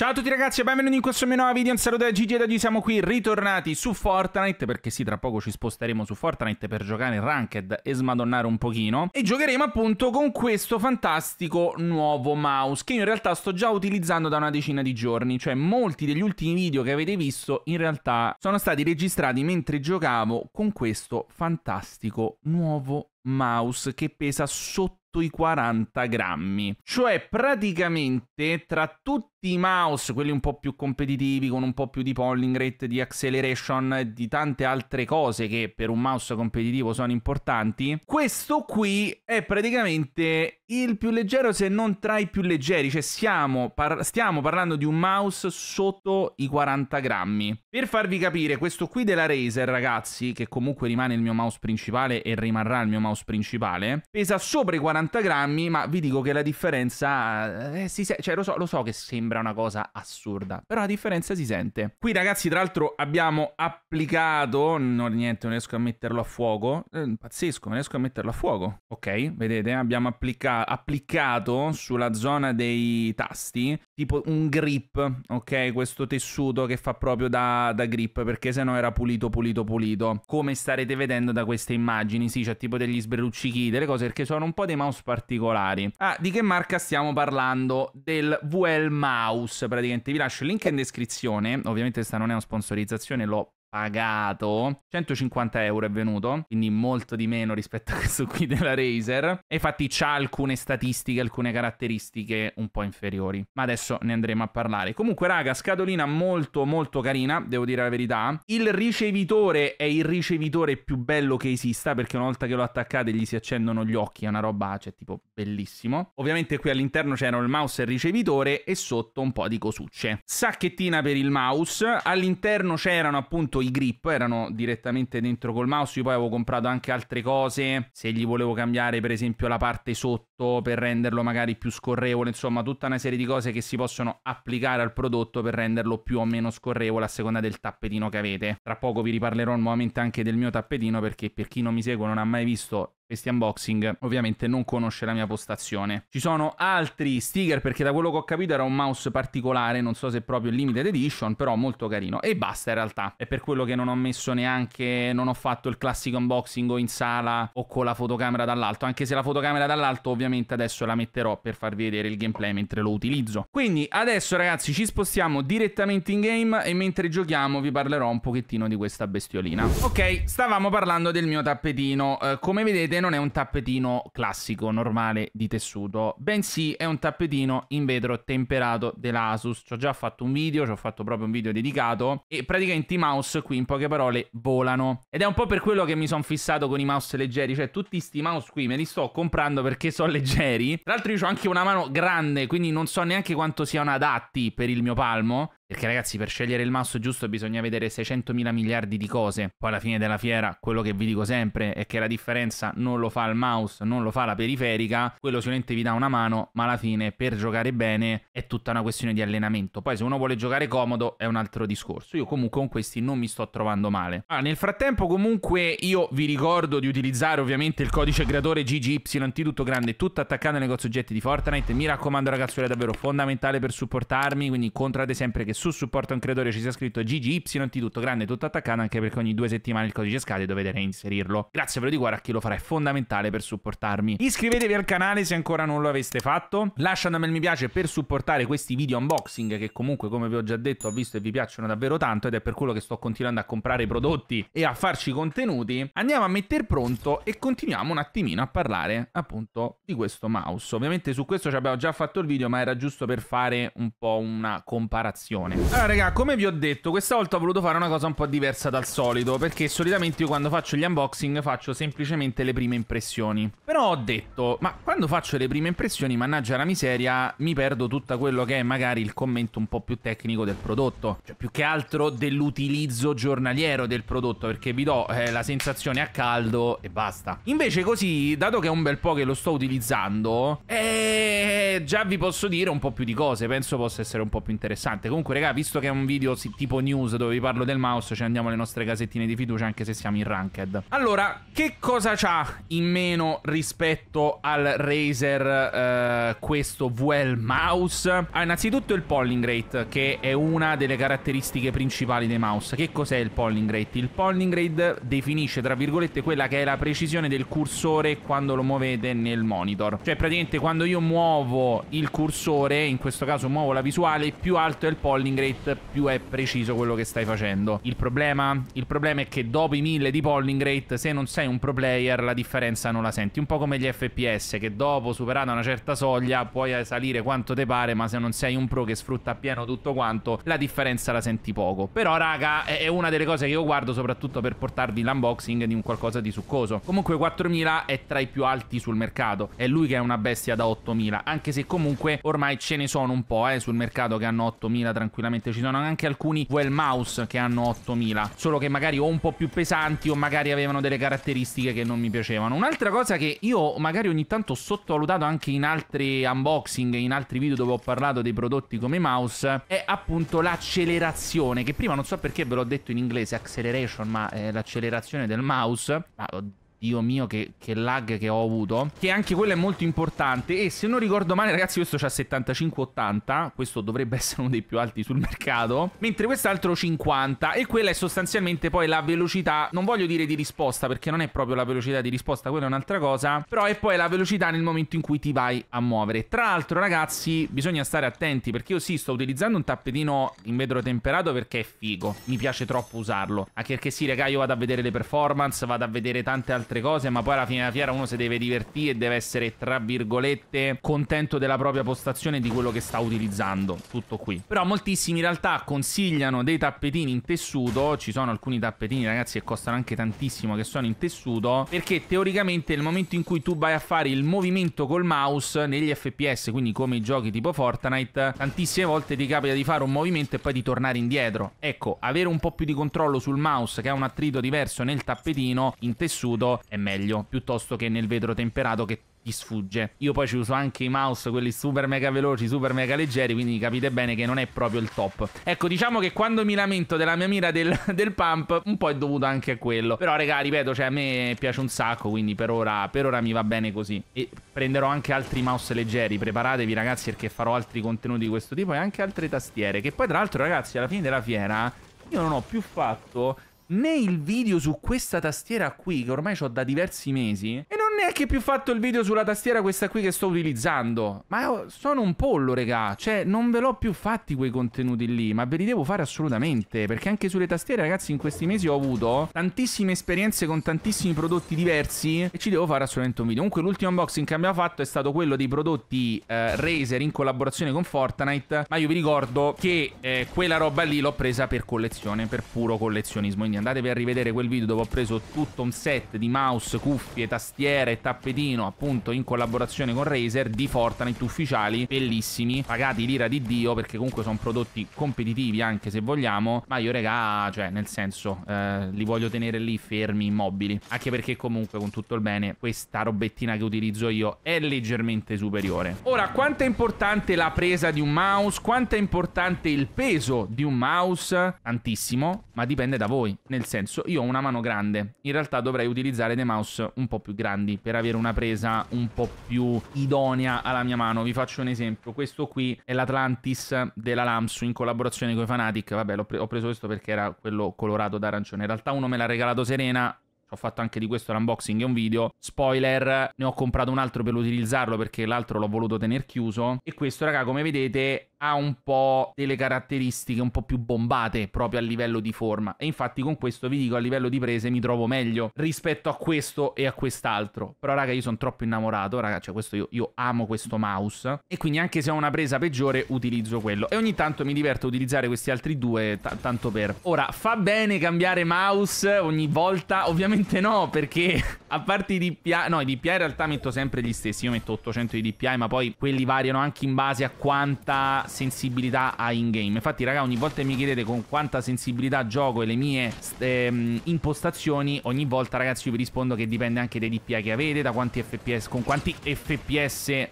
Ciao a tutti ragazzi e benvenuti in questo mio nuovo video, un saluto da Gigi da oggi siamo qui ritornati su Fortnite perché sì, tra poco ci sposteremo su Fortnite per giocare Ranked e smadonnare un pochino e giocheremo appunto con questo fantastico nuovo mouse che io in realtà sto già utilizzando da una decina di giorni cioè molti degli ultimi video che avete visto in realtà sono stati registrati mentre giocavo con questo fantastico nuovo mouse che pesa sotto i 40 grammi. Cioè praticamente tra tutti i mouse, quelli un po' più competitivi, con un po' più di polling rate, di acceleration, di tante altre cose che per un mouse competitivo sono importanti, questo qui è praticamente il più leggero se non tra i più leggeri, cioè siamo par stiamo parlando di un mouse sotto i 40 grammi. Per farvi capire, questo qui della Razer ragazzi, che comunque rimane il mio mouse principale e rimarrà il mio mouse mouse principale, pesa sopra i 40 grammi, ma vi dico che la differenza eh, eh si sente, cioè lo so, lo so che sembra una cosa assurda, però la differenza si sente. Qui ragazzi tra l'altro abbiamo applicato, no niente, non riesco a metterlo a fuoco, eh, pazzesco, non riesco a metterlo a fuoco, ok? Vedete, abbiamo applica applicato sulla zona dei tasti tipo un grip, ok? Questo tessuto che fa proprio da, da grip, perché se no era pulito, pulito, pulito, come starete vedendo da queste immagini, sì, c'è tipo degli degli sberluccichi, delle cose perché sono un po' dei mouse particolari. Ah, di che marca stiamo parlando? Del VL Mouse, praticamente vi lascio il link in descrizione, ovviamente questa non è una sponsorizzazione, l'ho pagato 150 euro è venuto quindi molto di meno rispetto a questo qui della Razer e infatti c'ha alcune statistiche alcune caratteristiche un po' inferiori ma adesso ne andremo a parlare comunque raga scatolina molto molto carina devo dire la verità il ricevitore è il ricevitore più bello che esista perché una volta che lo attaccate gli si accendono gli occhi è una roba cioè tipo bellissimo ovviamente qui all'interno c'erano il mouse e il ricevitore e sotto un po' di cosucce sacchettina per il mouse all'interno c'erano appunto i grip erano direttamente dentro col mouse. Io poi avevo comprato anche altre cose. Se gli volevo cambiare, per esempio, la parte sotto per renderlo magari più scorrevole, insomma, tutta una serie di cose che si possono applicare al prodotto per renderlo più o meno scorrevole a seconda del tappetino che avete. Tra poco vi riparlerò nuovamente anche del mio tappetino perché per chi non mi segue non ha mai visto questi unboxing ovviamente non conosce la mia postazione. Ci sono altri sticker perché da quello che ho capito era un mouse particolare, non so se proprio limited edition, però molto carino. E basta in realtà, è per quello che non ho messo neanche, non ho fatto il classico unboxing o in sala o con la fotocamera dall'alto, anche se la fotocamera dall'alto ovviamente adesso la metterò per farvi vedere il gameplay mentre lo utilizzo. Quindi adesso ragazzi ci spostiamo direttamente in game e mentre giochiamo vi parlerò un pochettino di questa bestiolina. Ok, stavamo parlando del mio tappetino, eh, come vedete non è un tappetino classico, normale, di tessuto, bensì è un tappetino in vetro temperato dell'Asus. Ci ho già fatto un video, ci ho fatto proprio un video dedicato, e praticamente i mouse qui, in poche parole, volano. Ed è un po' per quello che mi sono fissato con i mouse leggeri, cioè tutti questi mouse qui me li sto comprando perché sono leggeri. Tra l'altro io ho anche una mano grande, quindi non so neanche quanto siano adatti per il mio palmo, perché ragazzi per scegliere il mouse giusto bisogna vedere 600 mila miliardi di cose. Poi alla fine della fiera quello che vi dico sempre è che la differenza non lo fa il mouse, non lo fa la periferica, quello sicuramente vi dà una mano, ma alla fine per giocare bene è tutta una questione di allenamento. Poi se uno vuole giocare comodo è un altro discorso. Io comunque con questi non mi sto trovando male. Ah, nel frattempo comunque io vi ricordo di utilizzare ovviamente il codice creatore GGY tutto grande, tutto attaccato ai negozi oggetti di Fortnite. Mi raccomando ragazzi, è davvero fondamentale per supportarmi, quindi controlate sempre che su supporto a un creatore ci sia scritto GGY, tutto grande, tutto attaccato, anche perché ogni due settimane il codice scade dove vedere inserirlo. Grazie però di cuore a chi lo farà, è fondamentale per supportarmi. Iscrivetevi al canale se ancora non lo aveste fatto, lasciate un bel mi piace per supportare questi video unboxing che comunque come vi ho già detto ho visto e vi piacciono davvero tanto ed è per quello che sto continuando a comprare i prodotti e a farci contenuti. Andiamo a mettere pronto e continuiamo un attimino a parlare appunto di questo mouse. Ovviamente su questo ci abbiamo già fatto il video ma era giusto per fare un po' una comparazione attenzione Allora raga come vi ho detto questa volta ho voluto fare una cosa un po' diversa dal solito Perché solitamente io quando faccio gli unboxing faccio semplicemente le prime impressioni Però ho detto ma quando faccio le prime impressioni mannaggia la miseria Mi perdo tutto quello che è magari il commento un po' più tecnico del prodotto Cioè più che altro dell'utilizzo giornaliero del prodotto Perché vi do eh, la sensazione a caldo e basta Invece così dato che è un bel po' che lo sto utilizzando Eh già vi posso dire un po' più di cose Penso possa essere un po' più interessante Comunque raga, visto che è un video tipo news dove vi parlo del mouse, ci andiamo alle nostre casettine di fiducia anche se siamo in ranked. Allora, che cosa c'ha in meno rispetto al Razer eh, questo VL mouse? Ah, innanzitutto il polling rate, che è una delle caratteristiche principali dei mouse. Che cos'è il polling rate? Il polling rate definisce, tra virgolette, quella che è la precisione del cursore quando lo muovete nel monitor. Cioè, praticamente quando io muovo il cursore, in questo caso muovo la visuale, più alto è il polling rolling rate più è preciso quello che stai facendo. Il problema? Il problema è che dopo i 1000 di polling rate, se non sei un pro player, la differenza non la senti. Un po' come gli FPS, che dopo superata una certa soglia puoi salire quanto te pare, ma se non sei un pro che sfrutta appieno tutto quanto, la differenza la senti poco. Però, raga, è una delle cose che io guardo soprattutto per portarvi l'unboxing di un qualcosa di succoso. Comunque 4000 è tra i più alti sul mercato. È lui che è una bestia da 8000, anche se comunque ormai ce ne sono un po' eh, sul mercato che hanno 8000 tranquillamente tranquillamente. Ci sono anche alcuni well mouse che hanno 8000, solo che magari o un po' più pesanti o magari avevano delle caratteristiche che non mi piacevano. Un'altra cosa che io magari ogni tanto ho sottovalutato anche in altri unboxing, in altri video dove ho parlato dei prodotti come mouse, è appunto l'accelerazione, che prima non so perché ve l'ho detto in inglese, acceleration, ma l'accelerazione del mouse, ma ho Dio mio, che, che, lag che ho avuto. Che anche quello è molto importante. E se non ricordo male, ragazzi, questo c'ha 75-80. Questo dovrebbe essere uno dei più alti sul mercato. Mentre quest'altro 50. E quella è sostanzialmente poi la velocità. Non voglio dire di risposta, perché non è proprio la velocità di risposta, quella è un'altra cosa. Però è poi la velocità nel momento in cui ti vai a muovere. Tra l'altro, ragazzi, bisogna stare attenti. Perché io sì, sto utilizzando un tappetino in vetro temperato perché è figo. Mi piace troppo usarlo. Anche perché sì, raga, io vado a vedere le performance, vado a vedere tante altre altre cose, ma poi alla fine della fiera uno si deve divertire e deve essere, tra virgolette, contento della propria postazione e di quello che sta utilizzando. Tutto qui. Però moltissimi in realtà consigliano dei tappetini in tessuto, ci sono alcuni tappetini ragazzi che costano anche tantissimo che sono in tessuto, perché teoricamente nel momento in cui tu vai a fare il movimento col mouse negli FPS, quindi come i giochi tipo Fortnite, tantissime volte ti capita di fare un movimento e poi di tornare indietro. Ecco, avere un po' più di controllo sul mouse che ha un attrito diverso nel tappetino in tessuto è meglio, piuttosto che nel vetro temperato che ti sfugge. Io poi ci uso anche i mouse, quelli super mega veloci, super mega leggeri, quindi capite bene che non è proprio il top. Ecco, diciamo che quando mi lamento della mia mira del, del pump, un po' è dovuto anche a quello. Però, raga, ripeto, cioè a me piace un sacco, quindi per ora, per ora mi va bene così. E prenderò anche altri mouse leggeri, preparatevi ragazzi perché farò altri contenuti di questo tipo e anche altre tastiere. Che poi, tra l'altro, ragazzi, alla fine della fiera io non ho più fatto né il video su questa tastiera qui, che ormai ho da diversi mesi, e non neanche più fatto il video sulla tastiera questa qui che sto utilizzando. Ma sono un pollo, regà. Cioè, non ve l'ho più fatti quei contenuti lì, ma ve li devo fare assolutamente. Perché anche sulle tastiere, ragazzi, in questi mesi ho avuto tantissime esperienze con tantissimi prodotti diversi e ci devo fare assolutamente un video. Comunque l'ultimo unboxing che abbiamo fatto è stato quello dei prodotti eh, Razer in collaborazione con Fortnite, ma io vi ricordo che eh, quella roba lì l'ho presa per collezione, per puro collezionismo. Quindi andatevi a rivedere quel video dove ho preso tutto un set di mouse, cuffie, tastiere e tappetino appunto in collaborazione con Razer di Fortnite ufficiali, bellissimi, pagati l'ira di Dio perché comunque sono prodotti competitivi anche se vogliamo, ma io regà, cioè nel senso, eh, li voglio tenere lì fermi, immobili, anche perché comunque con tutto il bene questa robettina che utilizzo io è leggermente superiore. Ora, quanto è importante la presa di un mouse? Quanto è importante il peso di un mouse? Tantissimo, ma dipende da voi. Nel senso, io ho una mano grande, in realtà dovrei utilizzare dei mouse un po' più grandi per avere una presa un po' più idonea alla mia mano. Vi faccio un esempio, questo qui è l'Atlantis della Lamsu in collaborazione con i Fanatic. Vabbè, pre ho preso questo perché era quello colorato d'arancione. In realtà uno me l'ha regalato Serena, ho fatto anche di questo l'unboxing e un video. Spoiler, ne ho comprato un altro per utilizzarlo perché l'altro l'ho voluto tenere chiuso. E questo, raga, come vedete, ha un po' delle caratteristiche un po' più bombate proprio a livello di forma e infatti con questo vi dico a livello di prese mi trovo meglio rispetto a questo e a quest'altro però raga io sono troppo innamorato raga cioè questo io, io amo questo mouse e quindi anche se ho una presa peggiore utilizzo quello e ogni tanto mi diverto a utilizzare questi altri due tanto per ora fa bene cambiare mouse ogni volta ovviamente no perché a parte i DPI no i DPI in realtà metto sempre gli stessi io metto 800 di DPI ma poi quelli variano anche in base a quanta sensibilità ha in game. Infatti, raga, ogni volta che mi chiedete con quanta sensibilità gioco e le mie ehm, impostazioni, ogni volta, ragazzi, io vi rispondo che dipende anche dai DPI che avete, da quanti FPS, con quanti FPS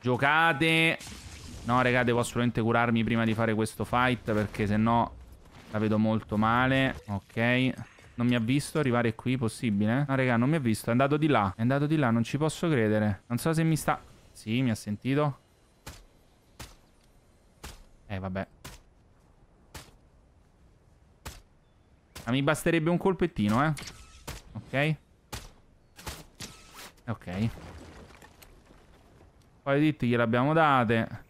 giocate. No, raga, devo assolutamente curarmi prima di fare questo fight, perché se no la vedo molto male. Ok. Non mi ha visto arrivare qui, possibile? No, raga, non mi ha visto. È andato di là. È andato di là, non ci posso credere. Non so se mi sta... Sì, mi ha sentito. Eh, vabbè. Ma mi basterebbe un colpettino, eh. Ok. Ok. Poi ditti gliel'abbiamo date.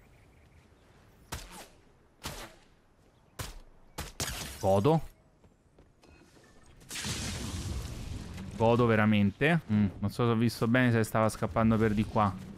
Godo. Godo veramente. Mm, non so se ho visto bene se stava scappando per di qua.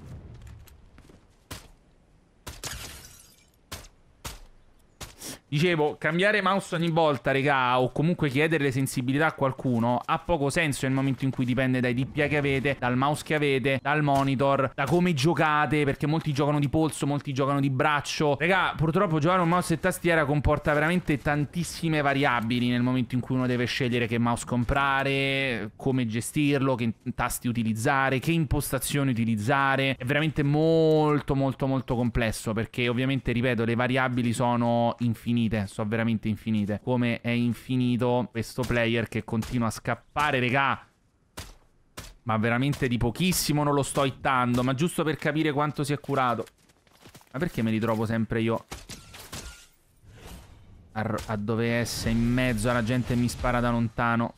Dicevo, cambiare mouse ogni volta, regà, o comunque chiedere le sensibilità a qualcuno ha poco senso nel momento in cui dipende dai DPI che avete, dal mouse che avete, dal monitor, da come giocate, perché molti giocano di polso, molti giocano di braccio. Regà, purtroppo giocare un mouse e tastiera comporta veramente tantissime variabili nel momento in cui uno deve scegliere che mouse comprare, come gestirlo, che tasti utilizzare, che impostazioni utilizzare. È veramente molto molto molto complesso perché ovviamente, ripeto, le variabili sono infinite infinite, sono veramente infinite. Come è infinito questo player che continua a scappare, regà. Ma veramente di pochissimo non lo sto hittando, ma giusto per capire quanto si è curato. Ma perché me li trovo sempre io a, a dove essere in mezzo alla gente mi spara da lontano?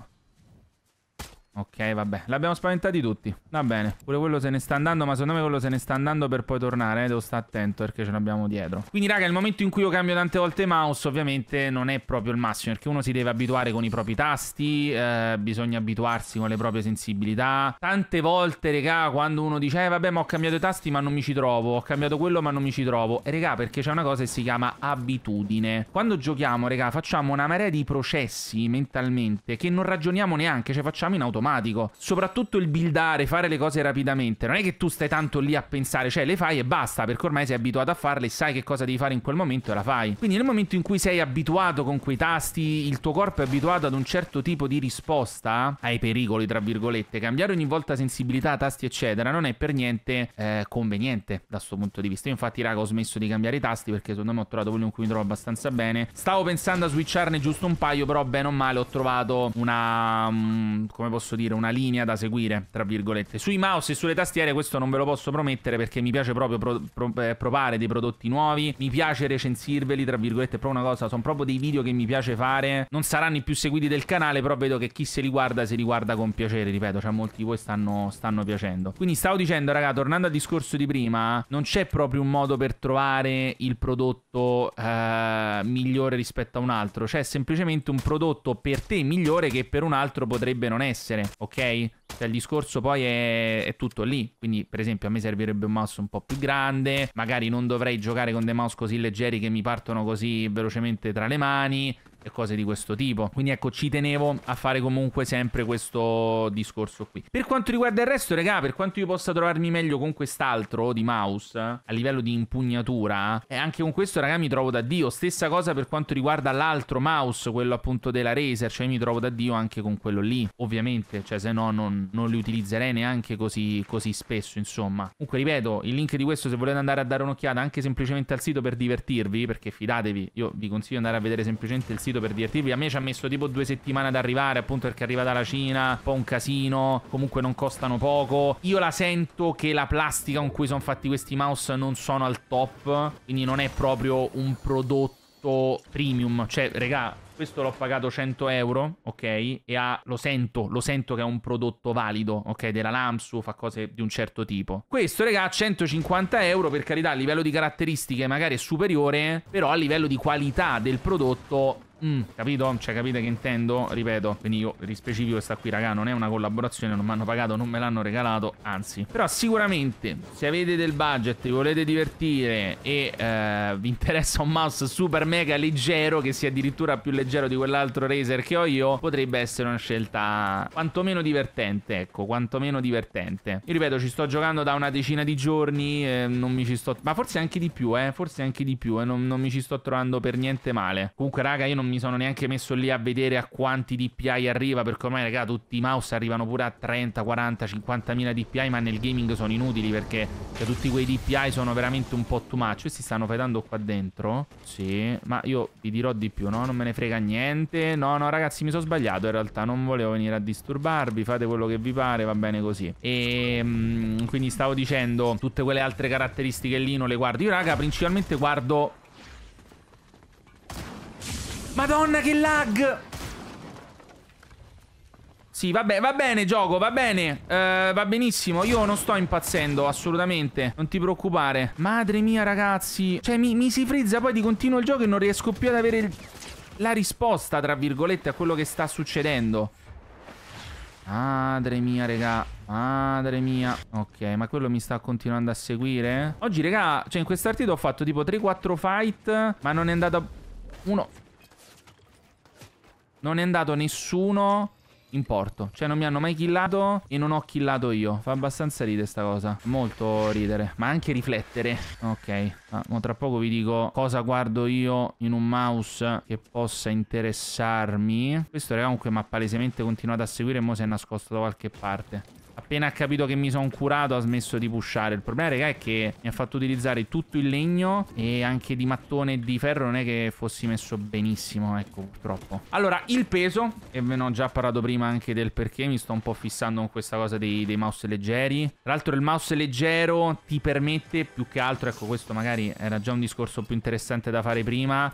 Ok, vabbè. L'abbiamo spaventati tutti. Va bene. Pure quello se ne sta andando, ma secondo me quello se ne sta andando per poi tornare. Eh. Devo stare attento perché ce l'abbiamo dietro. Quindi, raga, il momento in cui io cambio tante volte mouse, ovviamente, non è proprio il massimo. Perché uno si deve abituare con i propri tasti. Eh, bisogna abituarsi con le proprie sensibilità. Tante volte, raga, quando uno dice, eh, vabbè, ma ho cambiato i tasti, ma non mi ci trovo. Ho cambiato quello, ma non mi ci trovo. E, raga, perché c'è una cosa che si chiama abitudine. Quando giochiamo, raga, facciamo una marea di processi mentalmente che non ragioniamo neanche. Cioè, facciamo in automatico automatico. Soprattutto il buildare, fare le cose rapidamente. Non è che tu stai tanto lì a pensare, cioè le fai e basta, perché ormai sei abituato a farle e sai che cosa devi fare in quel momento e la fai. Quindi nel momento in cui sei abituato con quei tasti, il tuo corpo è abituato ad un certo tipo di risposta ai pericoli, tra virgolette, cambiare ogni volta sensibilità, tasti, eccetera, non è per niente eh, conveniente da questo punto di vista. Io infatti, raga, ho smesso di cambiare i tasti perché secondo me ho trovato quello in cui mi trovo abbastanza bene. Stavo pensando a switcharne giusto un paio, però bene o male ho trovato una... Um, come posso dire, una linea da seguire, tra virgolette. Sui mouse e sulle tastiere questo non ve lo posso promettere perché mi piace proprio pro pro eh, provare dei prodotti nuovi, mi piace recensirveli, tra virgolette, è una cosa, sono proprio dei video che mi piace fare, non saranno i più seguiti del canale, però vedo che chi se li guarda se li guarda con piacere, ripeto, cioè molti di voi stanno, stanno piacendo. Quindi stavo dicendo, raga, tornando al discorso di prima, non c'è proprio un modo per trovare il prodotto eh, migliore rispetto a un altro, c'è semplicemente un prodotto per te migliore che per un altro potrebbe non essere essere, ok? Cioè il discorso poi è, è, tutto lì, quindi per esempio a me servirebbe un mouse un po' più grande, magari non dovrei giocare con dei mouse così leggeri che mi partono così velocemente tra le mani, e cose di questo tipo. Quindi ecco, ci tenevo a fare comunque sempre questo discorso qui. Per quanto riguarda il resto, raga, per quanto io possa trovarmi meglio con quest'altro di mouse, a livello di impugnatura, eh, e anche con questo, raga, mi trovo da Dio. Stessa cosa per quanto riguarda l'altro mouse, quello appunto della Razer, cioè mi trovo da Dio anche con quello lì, ovviamente, cioè se no non, non li utilizzerei neanche così, così spesso, insomma. Comunque, ripeto, il link di questo, se volete andare a dare un'occhiata anche semplicemente al sito per divertirvi, perché fidatevi, io vi consiglio di andare a vedere semplicemente il sito impazzito per dirti. A me ci ha messo tipo due settimane ad arrivare, appunto perché arriva dalla Cina, un po' un casino, comunque non costano poco. Io la sento che la plastica con cui sono fatti questi mouse non sono al top, quindi non è proprio un prodotto premium. Cioè, regà, questo l'ho pagato 100 euro, ok? E ha, lo sento, lo sento che è un prodotto valido, ok? Della Lamsu, fa cose di un certo tipo. Questo, raga, a 150 euro, per carità, a livello di caratteristiche magari è superiore, però a livello di qualità del prodotto Mm, capito? Cioè, capite che intendo? Ripeto, quindi io rispecifico questa qui, raga, non è una collaborazione, non mi hanno pagato, non me l'hanno regalato, anzi. Però sicuramente, se avete del budget, vi volete divertire e eh, vi interessa un mouse super mega leggero, che sia addirittura più leggero di quell'altro Razer che ho io, potrebbe essere una scelta quantomeno divertente, ecco, quantomeno divertente. Io ripeto, ci sto giocando da una decina di giorni, eh, non mi ci sto... Ma forse anche di più, eh, forse anche di più, eh, non, non mi ci sto trovando per niente male. Comunque, raga, io non mi sono neanche messo lì a vedere a quanti DPI arriva, perché ormai, raga, tutti i mouse arrivano pure a 30, 40, 50 mila DPI, ma nel gaming sono inutili, perché cioè, tutti quei DPI sono veramente un po' too much. Questi stanno fedando qua dentro? Sì, ma io vi dirò di più, no? Non me ne frega niente. No, no, ragazzi, mi sono sbagliato in realtà, non volevo venire a disturbarvi, fate quello che vi pare, va bene così. E ehm, quindi stavo dicendo, tutte quelle altre caratteristiche lì non le guardo. Io, raga, principalmente guardo Madonna che lag! Sì, va, va bene, gioco, va bene. Uh, va benissimo, io non sto impazzendo, assolutamente. Non ti preoccupare. Madre mia, ragazzi. Cioè, mi, mi si frizza poi di continuo il gioco e non riesco più ad avere il... la risposta, tra virgolette, a quello che sta succedendo. Madre mia, regà. Madre mia. Ok, ma quello mi sta continuando a seguire? Oggi, regà, cioè in questa ho fatto tipo 3-4 fight, ma non è andato Uno... Non è andato nessuno in porto. Cioè non mi hanno mai killato e non ho killato io. Fa abbastanza ridere sta cosa. Molto ridere. Ma anche riflettere. Ok. Ah, tra poco vi dico cosa guardo io in un mouse che possa interessarmi. Questo raga comunque mi ha palesemente continuato a seguire e mo si è nascosto da qualche parte. Appena ha capito che mi sono curato ha smesso di pushare. Il problema, raga, è che mi ha fatto utilizzare tutto il legno e anche di mattone e di ferro non è che fossi messo benissimo, ecco, purtroppo. Allora, il peso, e ve ne ho già parlato prima anche del perché, mi sto un po' fissando con questa cosa dei, dei mouse leggeri. Tra l'altro il mouse leggero ti permette più che altro, ecco questo magari era già un discorso più interessante da fare prima,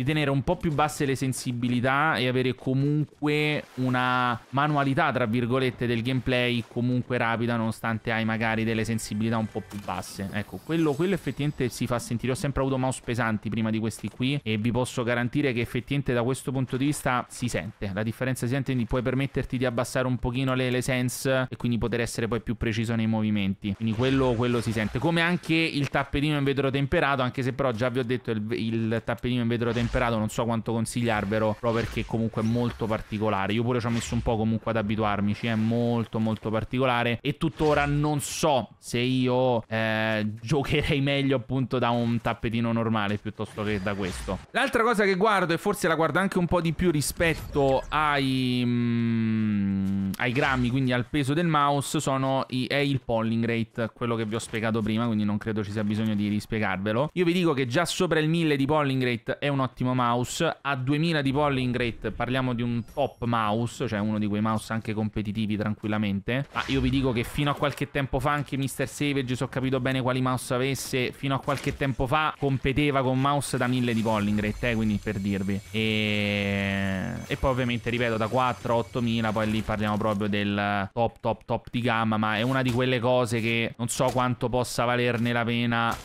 di tenere un po' più basse le sensibilità e avere comunque una manualità, tra virgolette, del gameplay comunque rapida, nonostante hai magari delle sensibilità un po' più basse. Ecco, quello, quello effettivamente si fa sentire. ho sempre avuto mouse pesanti prima di questi qui e vi posso garantire che effettivamente da questo punto di vista si sente. La differenza si sente, quindi puoi permetterti di abbassare un pochino le, le sense e quindi poter essere poi più preciso nei movimenti. Quindi quello, quello si sente. Come anche il tappetino in vetro temperato, anche se però già vi ho detto il, il tappetino in vetro temperato temperato non so quanto consigliarvelo, proprio perché comunque è molto particolare. Io pure ci ho messo un po' comunque ad abituarmici, è molto molto particolare e tuttora non so se io eh, giocherei meglio appunto da un tappetino normale piuttosto che da questo. L'altra cosa che guardo e forse la guardo anche un po' di più rispetto ai, mm, ai grammi, quindi al peso del mouse, sono i, è il polling rate, quello che vi ho spiegato prima, quindi non credo ci sia bisogno di rispiegarvelo. Io vi dico che già sopra il 1000 di polling rate è un'ottima ottimo mouse. A 2000 di polling rate parliamo di un top mouse, cioè uno di quei mouse anche competitivi tranquillamente. Ma io vi dico che fino a qualche tempo fa anche Mr. Savage, se ho capito bene quali mouse avesse, fino a qualche tempo fa competeva con mouse da 1000 di polling rate, eh, quindi per dirvi. E... e poi ovviamente, ripeto, da 4 a 8000, poi lì parliamo proprio del top, top, top di gamma, ma è una di quelle cose che non so quanto possa valerne la pena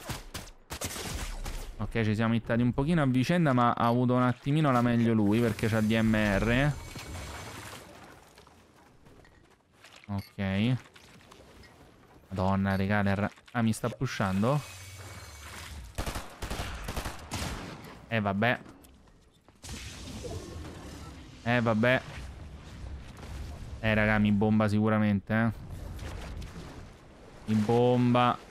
Ok, ci siamo ittati un pochino a vicenda, ma ha avuto un attimino la meglio lui perché c'ha DMR. Ok. Madonna, regà, Ah, mi sta pushando? Eh, vabbè. Eh, vabbè. Eh, raga, mi bomba sicuramente, eh. Mi bomba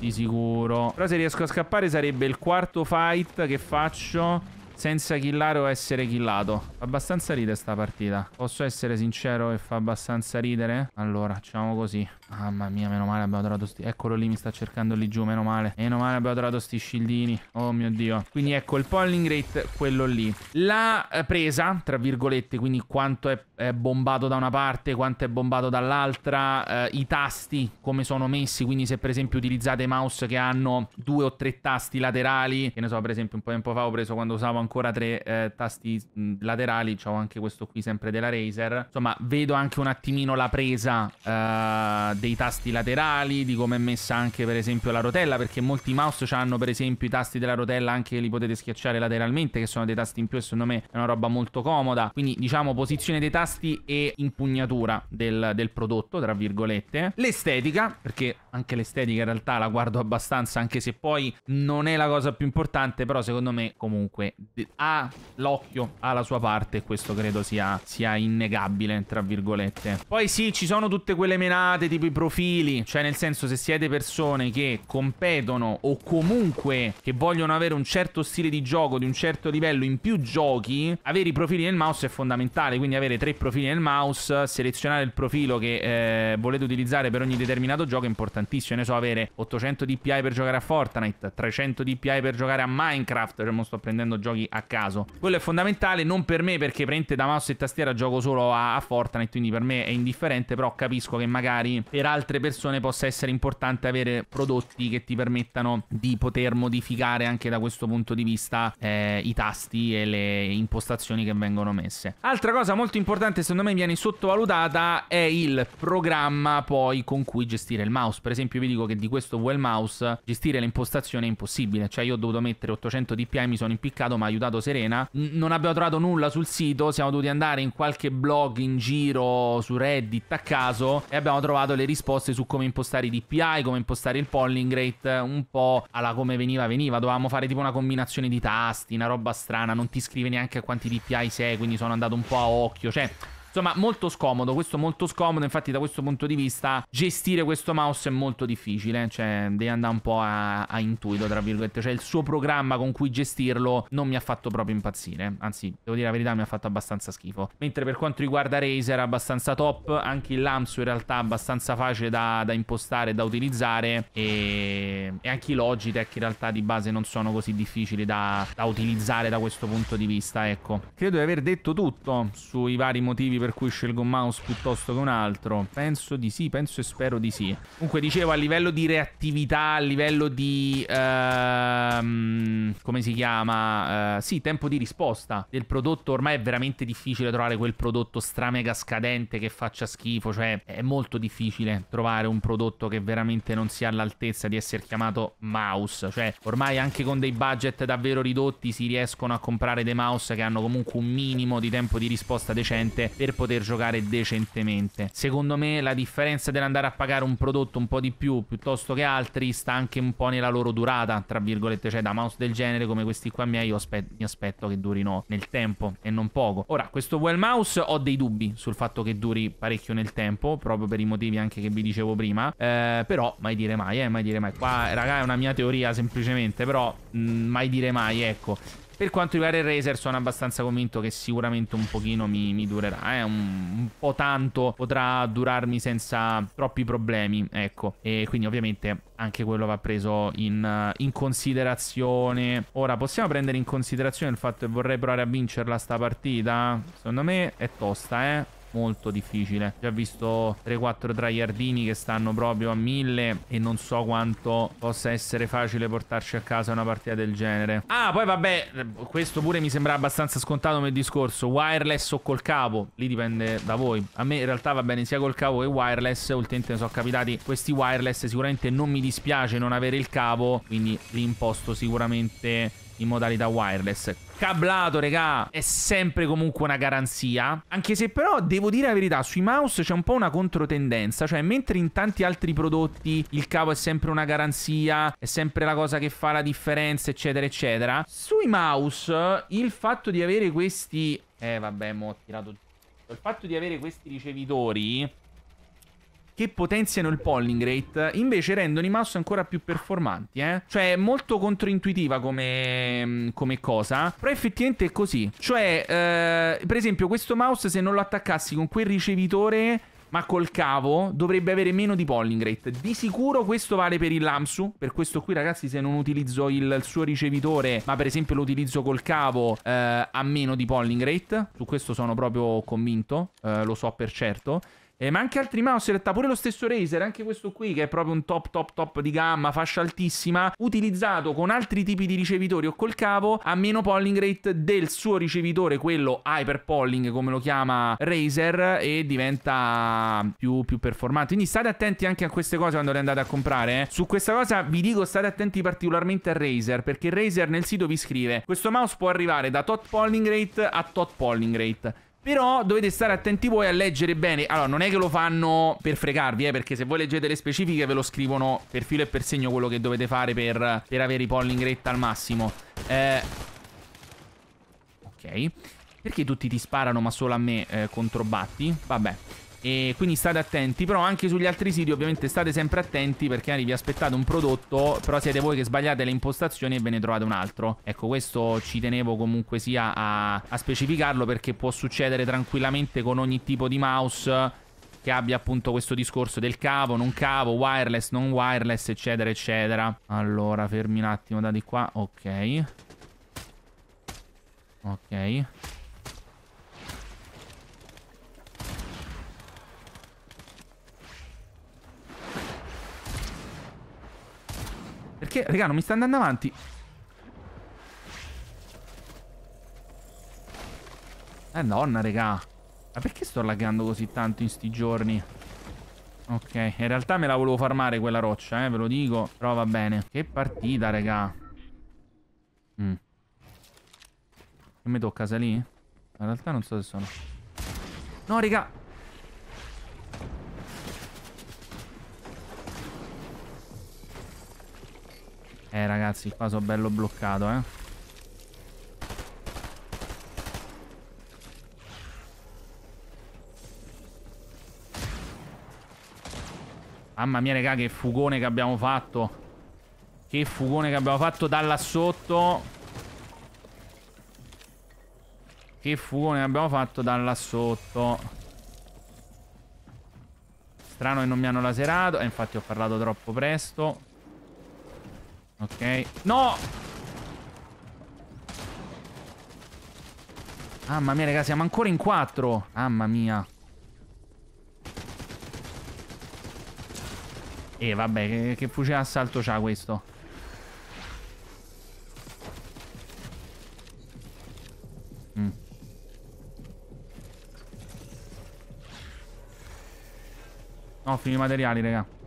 di sicuro. Però se riesco a scappare sarebbe il quarto fight che faccio senza killare o essere killato. Fa abbastanza ridere sta partita. Posso essere sincero e fa abbastanza ridere? Allora, facciamo così. Mamma mia, meno male abbiamo trovato sti... Eccolo lì, mi sta cercando lì giù, meno male. Meno male abbiamo trovato sti scildini. Oh mio Dio. Quindi ecco, il polling rate, quello lì. La eh, presa, tra virgolette, quindi quanto è, è bombato da una parte, quanto è bombato dall'altra, eh, i tasti, come sono messi. Quindi se per esempio utilizzate mouse che hanno due o tre tasti laterali, che ne so, per esempio un po' di tempo fa ho preso quando usavo ancora ancora tre eh, tasti mh, laterali, C'ho anche questo qui sempre della Razer. Insomma, vedo anche un attimino la presa eh, dei tasti laterali, di come è messa anche per esempio la rotella, perché molti mouse hanno per esempio i tasti della rotella anche li potete schiacciare lateralmente, che sono dei tasti in più e secondo me è una roba molto comoda. Quindi diciamo posizione dei tasti e impugnatura del, del prodotto, tra virgolette. L'estetica, perché anche l'estetica in realtà la guardo abbastanza, anche se poi non è la cosa più importante, però secondo me comunque ha l'occhio, alla sua parte e questo credo sia, sia, innegabile, tra virgolette. Poi sì, ci sono tutte quelle menate tipo i profili, cioè nel senso se siete persone che competono o comunque che vogliono avere un certo stile di gioco di un certo livello in più giochi, avere i profili nel mouse è fondamentale, quindi avere tre profili nel mouse, selezionare il profilo che eh, volete utilizzare per ogni determinato gioco è importantissimo, ne so, avere 800 DPI per giocare a Fortnite, 300 DPI per giocare a Minecraft, cioè mo sto prendendo giochi a caso. Quello è fondamentale, non per me perché prende da mouse e tastiera gioco solo a, a Fortnite, quindi per me è indifferente, però capisco che magari per altre persone possa essere importante avere prodotti che ti permettano di poter modificare anche da questo punto di vista eh, i tasti e le impostazioni che vengono messe. Altra cosa molto importante secondo me viene sottovalutata è il programma poi con cui gestire il mouse. Per esempio vi dico che di questo VL mouse gestire le impostazioni è impossibile, cioè io ho dovuto mettere 800 dpi mi sono impiccato ma aiuto aiutato Serena. N- non abbiamo trovato nulla sul sito, siamo dovuti andare in qualche blog in giro su Reddit a caso e abbiamo trovato le risposte su come impostare i DPI, come impostare il polling rate, un po' alla come veniva veniva, dovevamo fare tipo una combinazione di tasti, una roba strana, non ti scrive neanche a quanti DPI sei, quindi sono andato un po' a occhio, cioè Insomma, molto scomodo, questo molto scomodo, infatti da questo punto di vista gestire questo mouse è molto difficile, cioè devi andare un po' a, a intuito, tra virgolette, cioè il suo programma con cui gestirlo non mi ha fatto proprio impazzire, anzi, devo dire la verità, mi ha fatto abbastanza schifo. Mentre per quanto riguarda Razer abbastanza top, anche il LAMS in realtà è abbastanza facile da, da impostare, da utilizzare e, e, anche i Logitech in realtà di base non sono così difficili da, da utilizzare da questo punto di vista, ecco. Credo di aver detto tutto sui vari motivi per cui scelgo un mouse piuttosto che un altro? Penso di sì, penso e spero di sì. Comunque dicevo, a livello di reattività, a livello di... Ehm, come si chiama? Eh, sì, tempo di risposta del prodotto. Ormai è veramente difficile trovare quel prodotto stramega scadente che faccia schifo. Cioè, è molto difficile trovare un prodotto che veramente non sia all'altezza di essere chiamato mouse. Cioè, ormai anche con dei budget davvero ridotti si riescono a comprare dei mouse che hanno comunque un minimo di tempo di risposta decente per per poter giocare decentemente. Secondo me la differenza dell'andare a pagare un prodotto un po' di più piuttosto che altri sta anche un po' nella loro durata, tra virgolette, cioè da mouse del genere come questi qua miei io aspe mi aspetto che durino nel tempo e non poco. Ora, questo Well Mouse ho dei dubbi sul fatto che duri parecchio nel tempo, proprio per i motivi anche che vi dicevo prima, eh, però mai dire mai, eh, mai dire mai. Qua, raga, è una mia teoria semplicemente, però mh, mm, mai dire mai, ecco. Per quanto riguarda il Razer sono abbastanza convinto che sicuramente un pochino mi, mi durerà, eh? un, un, po' tanto potrà durarmi senza troppi problemi, ecco. E quindi ovviamente anche quello va preso in, in considerazione. Ora, possiamo prendere in considerazione il fatto che vorrei provare a vincerla sta partita? Secondo me è tosta, eh molto difficile. Già visto 3-4 traiardini che stanno proprio a 1000 e non so quanto possa essere facile portarci a casa una partita del genere. Ah, poi vabbè, questo pure mi sembra abbastanza scontato come discorso. Wireless o col cavo? Lì dipende da voi. A me in realtà va bene sia col cavo che wireless. Ultimamente ne sono capitati questi wireless. Sicuramente non mi dispiace non avere il cavo, quindi li imposto sicuramente in modalità wireless cablato, regà, è sempre comunque una garanzia. Anche se però, devo dire la verità, sui mouse c'è un po' una controtendenza. Cioè, mentre in tanti altri prodotti il cavo è sempre una garanzia, è sempre la cosa che fa la differenza, eccetera, eccetera. Sui mouse, il fatto di avere questi... Eh, vabbè, mo' ho tirato... Il fatto di avere questi ricevitori che potenziano il polling rate, invece rendono i mouse ancora più performanti, eh? Cioè, molto controintuitiva come, mm, come cosa, però effettivamente è così. Cioè, eh, per esempio, questo mouse se non lo attaccassi con quel ricevitore ma col cavo dovrebbe avere meno di polling rate. Di sicuro questo vale per il Lamsu. Per questo qui, ragazzi, se non utilizzo il, il suo ricevitore, ma per esempio lo utilizzo col cavo, eh, ha meno di polling rate. Su questo sono proprio convinto, eh, lo so per certo. Eh, ma anche altri mouse, in realtà pure lo stesso Razer, anche questo qui che è proprio un top top top di gamma, fascia altissima, utilizzato con altri tipi di ricevitori o col cavo, ha meno polling rate del suo ricevitore, quello hyper polling come lo chiama Razer, e diventa più, più performante. Quindi state attenti anche a queste cose quando le andate a comprare. Eh. Su questa cosa vi dico state attenti particolarmente a Razer, perché Razer nel sito vi scrive, questo mouse può arrivare da tot polling rate a tot polling rate. Però dovete stare attenti voi a leggere bene. Allora, non è che lo fanno per fregarvi, eh, perché se voi leggete le specifiche ve lo scrivono per filo e per segno quello che dovete fare per, per avere i polling rate al massimo. Eh... Ok. Perché tutti ti sparano ma solo a me eh, controbatti? Vabbè. E quindi state attenti, però anche sugli altri siti ovviamente state sempre attenti perché magari vi aspettate un prodotto, però siete voi che sbagliate le impostazioni e ve ne trovate un altro. Ecco, questo ci tenevo comunque sia a, a specificarlo perché può succedere tranquillamente con ogni tipo di mouse che abbia appunto questo discorso del cavo, non cavo, wireless, non wireless, eccetera, eccetera. Allora, fermi un attimo da di qua, ok. Ok. Perché, raga, non mi sta andando avanti. Eh donna, raga. Ma perché sto laggando così tanto in sti giorni? Ok, in realtà me la volevo farmare quella roccia, eh, ve lo dico. Però va bene. Che partita, raga. Mm. Che mi tocca salì? In realtà non so se sono... No, raga. Eh ragazzi, qua sono bello bloccato, eh. Mamma mia, raga, che fugone che abbiamo fatto. Che fugone che abbiamo fatto da là sotto. Che fugone che abbiamo fatto da là sotto. Strano che non mi hanno laserato. E eh, infatti ho parlato troppo presto. Ok. No! Mamma mia, ragazzi, siamo ancora in quattro. Mamma mia. E eh, vabbè, che, che fucile assalto c'ha questo? Mm. No, fini materiali, raga.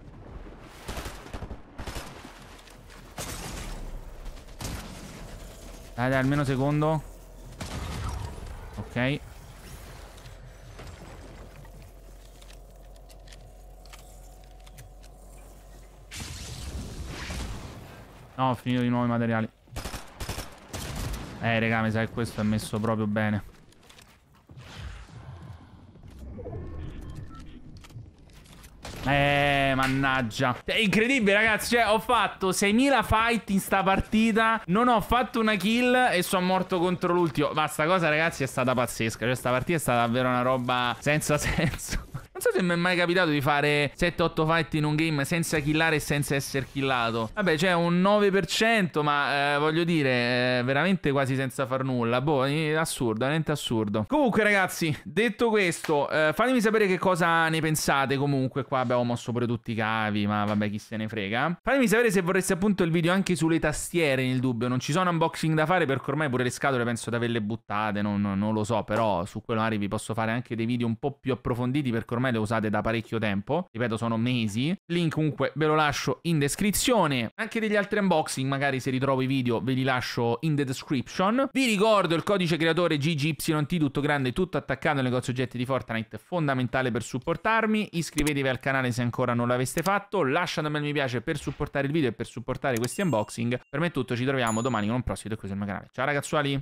Dai, dai, almeno secondo. Ok. No, ho finito di nuovo i materiali. Eh, raga, mi sa che questo è messo proprio bene. mannaggia. È incredibile, ragazzi. Cioè, ho fatto 6.000 fight in sta partita. Non ho fatto una kill e sono morto contro l'ultimo. Ma sta cosa, ragazzi, è stata pazzesca. Cioè, sta partita è stata davvero una roba senza senso so se mi è mai capitato di fare 7-8 fight in un game senza killare e senza essere killato. Vabbè, c'è un 9%, ma eh, voglio dire, eh, veramente quasi senza far nulla. Boh, assurdo, veramente assurdo. Comunque, ragazzi, detto questo, eh, fatemi sapere che cosa ne pensate. Comunque, qua abbiamo mosso pure tutti i cavi, ma vabbè, chi se ne frega. Fatemi sapere se vorreste appunto il video anche sulle tastiere, nel dubbio. Non ci sono unboxing da fare perché ormai pure le scatole penso di averle buttate, non, non lo so, però su quello magari vi posso fare anche dei video un po' più approfonditi perché ormai le usate da parecchio tempo, ripeto sono mesi, link comunque ve lo lascio in descrizione, anche degli altri unboxing magari se ritrovo i video ve li lascio in the description, vi ricordo il codice creatore GGYT tutto grande, tutto attaccato al negozio oggetti di Fortnite, fondamentale per supportarmi, iscrivetevi al canale se ancora non l'aveste fatto, lasciate un bel mi piace per supportare il video e per supportare questi unboxing, per me è tutto, ci troviamo domani con un prossimo video qui sul mio canale, ciao ragazzuoli!